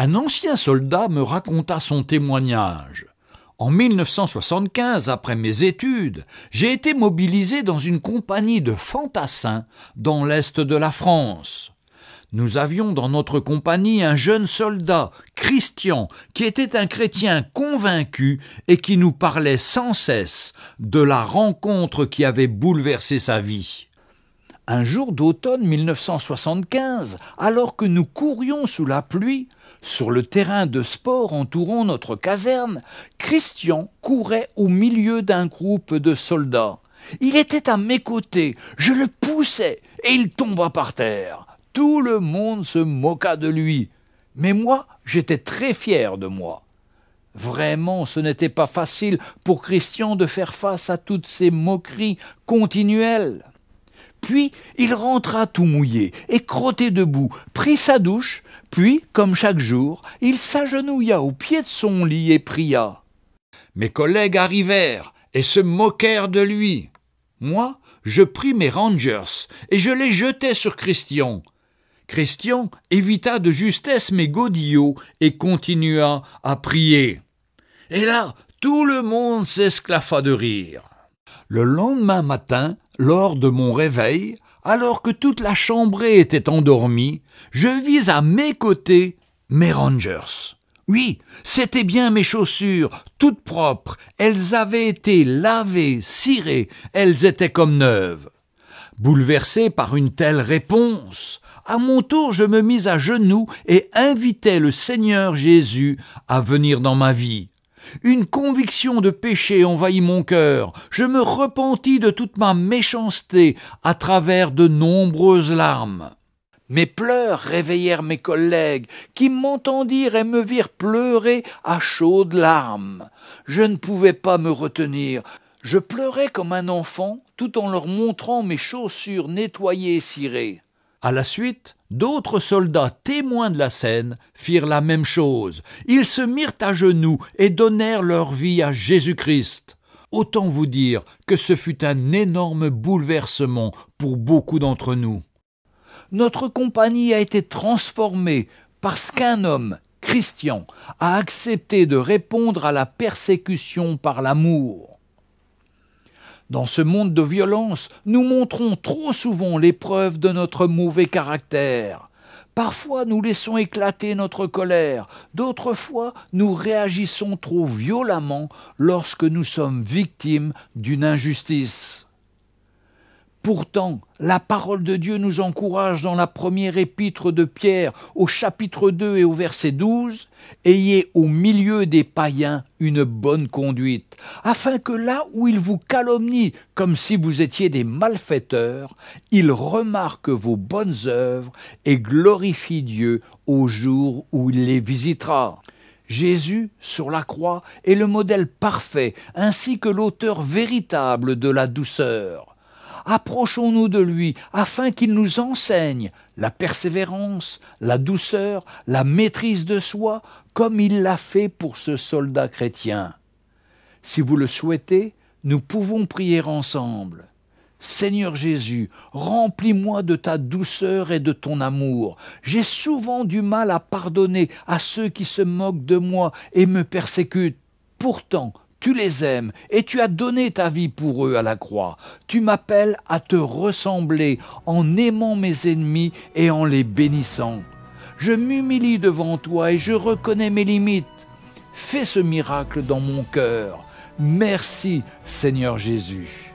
Un ancien soldat me raconta son témoignage. En 1975, après mes études, j'ai été mobilisé dans une compagnie de fantassins dans l'est de la France. Nous avions dans notre compagnie un jeune soldat, Christian, qui était un chrétien convaincu et qui nous parlait sans cesse de la rencontre qui avait bouleversé sa vie. Un jour d'automne 1975, alors que nous courions sous la pluie, sur le terrain de sport entourant notre caserne, Christian courait au milieu d'un groupe de soldats. Il était à mes côtés, je le poussais, et il tomba par terre. Tout le monde se moqua de lui. Mais moi, j'étais très fier de moi. Vraiment, ce n'était pas facile pour Christian de faire face à toutes ces moqueries continuelles. Puis il rentra tout mouillé et crotté debout, prit sa douche, puis, comme chaque jour, il s'agenouilla au pied de son lit et pria. Mes collègues arrivèrent et se moquèrent de lui. Moi, je pris mes Rangers et je les jetai sur Christian. Christian évita de justesse mes godillots et continua à prier. Et là, tout le monde s'esclaffa de rire. Le lendemain matin, lors de mon réveil, alors que toute la chambrée était endormie, je vis à mes côtés mes Rangers. Oui, c'étaient bien mes chaussures, toutes propres, elles avaient été lavées, cirées, elles étaient comme neuves. Bouleversé par une telle réponse, à mon tour je me mis à genoux et invitai le Seigneur Jésus à venir dans ma vie, une conviction de péché envahit mon cœur. Je me repentis de toute ma méchanceté à travers de nombreuses larmes. Mes pleurs réveillèrent mes collègues, qui m'entendirent et me virent pleurer à chaudes larmes. Je ne pouvais pas me retenir. Je pleurais comme un enfant, tout en leur montrant mes chaussures nettoyées et cirées. À la suite, d'autres soldats témoins de la scène firent la même chose. Ils se mirent à genoux et donnèrent leur vie à Jésus-Christ. Autant vous dire que ce fut un énorme bouleversement pour beaucoup d'entre nous. Notre compagnie a été transformée parce qu'un homme, Christian, a accepté de répondre à la persécution par l'amour. Dans ce monde de violence, nous montrons trop souvent l'épreuve de notre mauvais caractère. Parfois nous laissons éclater notre colère, d'autres fois nous réagissons trop violemment lorsque nous sommes victimes d'une injustice. Pourtant, la parole de Dieu nous encourage dans la première épître de Pierre au chapitre 2 et au verset 12, Ayez au milieu des païens une bonne conduite, afin que là où ils vous calomnient comme si vous étiez des malfaiteurs, ils remarquent vos bonnes œuvres et glorifient Dieu au jour où il les visitera. Jésus, sur la croix, est le modèle parfait, ainsi que l'auteur véritable de la douceur. Approchons-nous de lui afin qu'il nous enseigne la persévérance, la douceur, la maîtrise de soi, comme il l'a fait pour ce soldat chrétien. Si vous le souhaitez, nous pouvons prier ensemble. Seigneur Jésus, remplis-moi de ta douceur et de ton amour. J'ai souvent du mal à pardonner à ceux qui se moquent de moi et me persécutent. Pourtant, tu les aimes et tu as donné ta vie pour eux à la croix. Tu m'appelles à te ressembler en aimant mes ennemis et en les bénissant. Je m'humilie devant toi et je reconnais mes limites. Fais ce miracle dans mon cœur. Merci Seigneur Jésus.